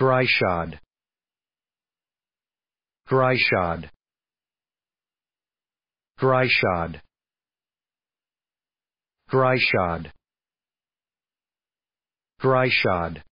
Grishod. Grishod. Grishod. Grishod. Grishod.